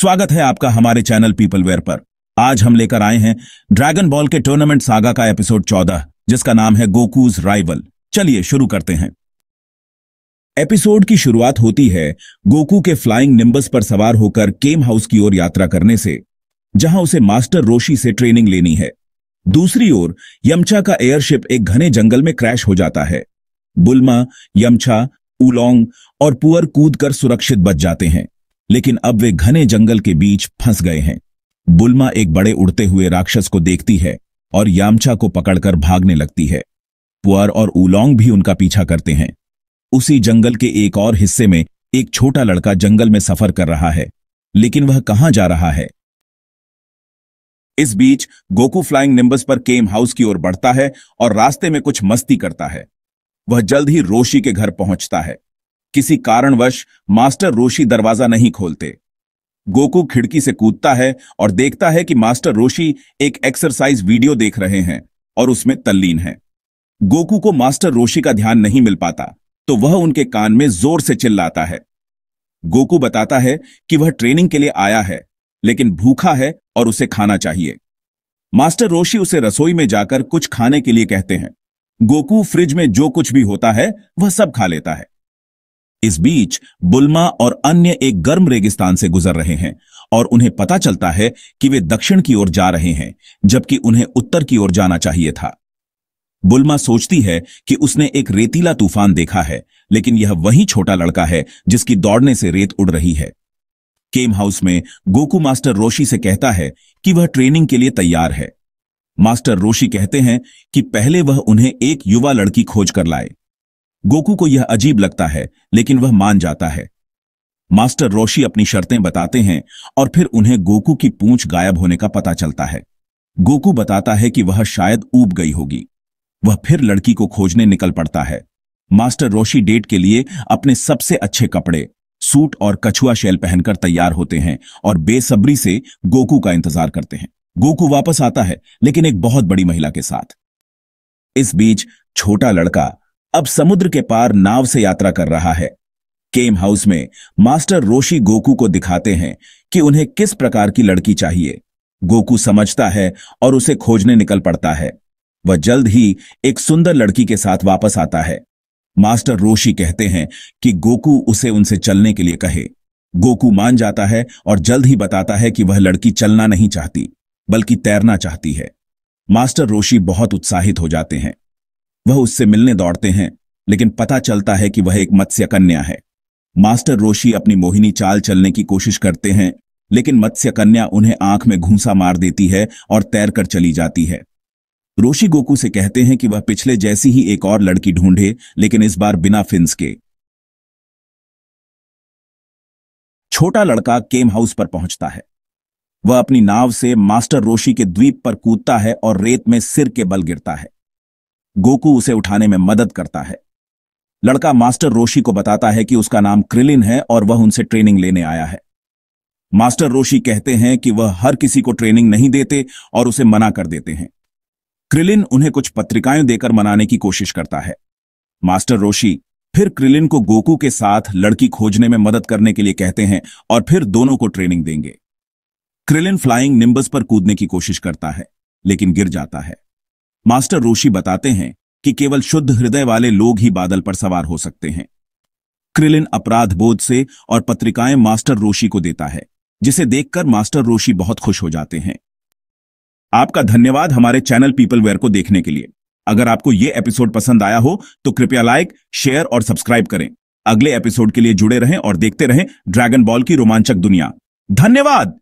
स्वागत है आपका हमारे चैनल पीपल वेयर पर आज हम लेकर आए हैं ड्रैगन बॉल के टूर्नामेंट सागा का एपिसोड चौदह जिसका नाम है गोकूज राइवल चलिए शुरू करते हैं एपिसोड की शुरुआत होती है गोकू के फ्लाइंग निम्बस पर सवार होकर केम हाउस की ओर यात्रा करने से जहां उसे मास्टर रोशी से ट्रेनिंग लेनी है दूसरी ओर यमचा का एयरशिप एक घने जंगल में क्रैश हो जाता है बुलमा यमचा उलोंग और पुअर कूद कर सुरक्षित बच जाते हैं लेकिन अब वे घने जंगल के बीच फंस गए हैं बुलमा एक बड़े उड़ते हुए राक्षस को देखती है और यामचा को पकड़कर भागने लगती है पुअर और उलोंग भी उनका पीछा करते हैं उसी जंगल के एक और हिस्से में एक छोटा लड़का जंगल में सफर कर रहा है लेकिन वह कहां जा रहा है इस बीच गोकू फ्लाइंग निम्बस पर केम हाउस की ओर बढ़ता है और रास्ते में कुछ मस्ती करता है वह जल्द ही रोशी के घर पहुंचता है किसी कारणवश मास्टर रोशी दरवाजा नहीं खोलते गोकू खिड़की से कूदता है और देखता है कि मास्टर रोशी एक एक्सरसाइज वीडियो देख रहे हैं और उसमें तल्लीन है गोकू को मास्टर रोशी का ध्यान नहीं मिल पाता तो वह उनके कान में जोर से चिल्लाता है गोकू बताता है कि वह ट्रेनिंग के लिए आया है लेकिन भूखा है और उसे खाना चाहिए मास्टर रोशी उसे रसोई में जाकर कुछ खाने के लिए कहते हैं गोकू फ्रिज में जो कुछ भी होता है वह सब खा लेता है इस बीच बुलमा और अन्य एक गर्म रेगिस्तान से गुजर रहे हैं और उन्हें पता चलता है कि वे दक्षिण की ओर जा रहे हैं जबकि उन्हें उत्तर की ओर जाना चाहिए था बुलमा सोचती है कि उसने एक रेतीला तूफान देखा है लेकिन यह वही छोटा लड़का है जिसकी दौड़ने से रेत उड़ रही है केम हाउस में गोकू मास्टर रोशी से कहता है कि वह ट्रेनिंग के लिए तैयार है मास्टर रोशी कहते हैं कि पहले वह उन्हें एक युवा लड़की खोज कर लाए गोकू को यह अजीब लगता है लेकिन वह मान जाता है मास्टर रोशी अपनी शर्तें बताते हैं और फिर उन्हें गोकू की पूंछ गायब होने का पता चलता है गोकू बताता है कि वह शायद ऊब गई होगी वह फिर लड़की को खोजने निकल पड़ता है मास्टर रोशी डेट के लिए अपने सबसे अच्छे कपड़े सूट और कछुआ शैल पहनकर तैयार होते हैं और बेसब्री से गोकू का इंतजार करते हैं गोकू वापस आता है लेकिन एक बहुत बड़ी महिला के साथ इस बीच छोटा लड़का अब समुद्र के पार नाव से यात्रा कर रहा है केम हाउस में मास्टर रोशी गोकू को दिखाते हैं कि उन्हें किस प्रकार की लड़की चाहिए गोकू समझता है और उसे खोजने निकल पड़ता है वह जल्द ही एक सुंदर लड़की के साथ वापस आता है मास्टर रोशी कहते हैं कि गोकू उसे उनसे चलने के लिए कहे गोकू मान जाता है और जल्द ही बताता है कि वह लड़की चलना नहीं चाहती बल्कि तैरना चाहती है मास्टर रोशी बहुत उत्साहित हो जाते हैं वह उससे मिलने दौड़ते हैं लेकिन पता चलता है कि वह एक मत्स्य कन्या है मास्टर रोशी अपनी मोहिनी चाल चलने की कोशिश करते हैं लेकिन मत्स्य कन्या उन्हें आंख में घूसा मार देती है और तैरकर चली जाती है रोशी गोकू से कहते हैं कि वह पिछले जैसी ही एक और लड़की ढूंढे लेकिन इस बार बिना फिंस के छोटा लड़का केम हाउस पर पहुंचता है वह अपनी नाव से मास्टर रोशी के द्वीप पर कूदता है और रेत में सिर के बल गिरता है गोकू उसे उठाने में मदद करता है लड़का मास्टर रोशी को बताता है कि उसका नाम क्रिलिन है और वह उनसे ट्रेनिंग लेने आया है मास्टर रोशी कहते हैं कि वह हर किसी को ट्रेनिंग नहीं देते और उसे मना कर देते हैं क्रिलिन उन्हें कुछ पत्रिकाएं देकर मनाने की कोशिश करता है मास्टर रोशी फिर क्रिलिन को गोकू के साथ लड़की खोजने में मदद करने के लिए कहते हैं और फिर दोनों को ट्रेनिंग देंगे क्रिलिन फ्लाइंग निम्बस पर कूदने की कोशिश करता है लेकिन गिर जाता है मास्टर रोशी बताते हैं कि केवल शुद्ध हृदय वाले लोग ही बादल पर सवार हो सकते हैं क्रिलिन अपराध बोध से और पत्रिकाएं मास्टर रोशी को देता है जिसे देखकर मास्टर रोशी बहुत खुश हो जाते हैं आपका धन्यवाद हमारे चैनल पीपल वेयर को देखने के लिए अगर आपको यह एपिसोड पसंद आया हो तो कृपया लाइक शेयर और सब्सक्राइब करें अगले एपिसोड के लिए जुड़े रहें और देखते रहें ड्रैगन बॉल की रोमांचक दुनिया धन्यवाद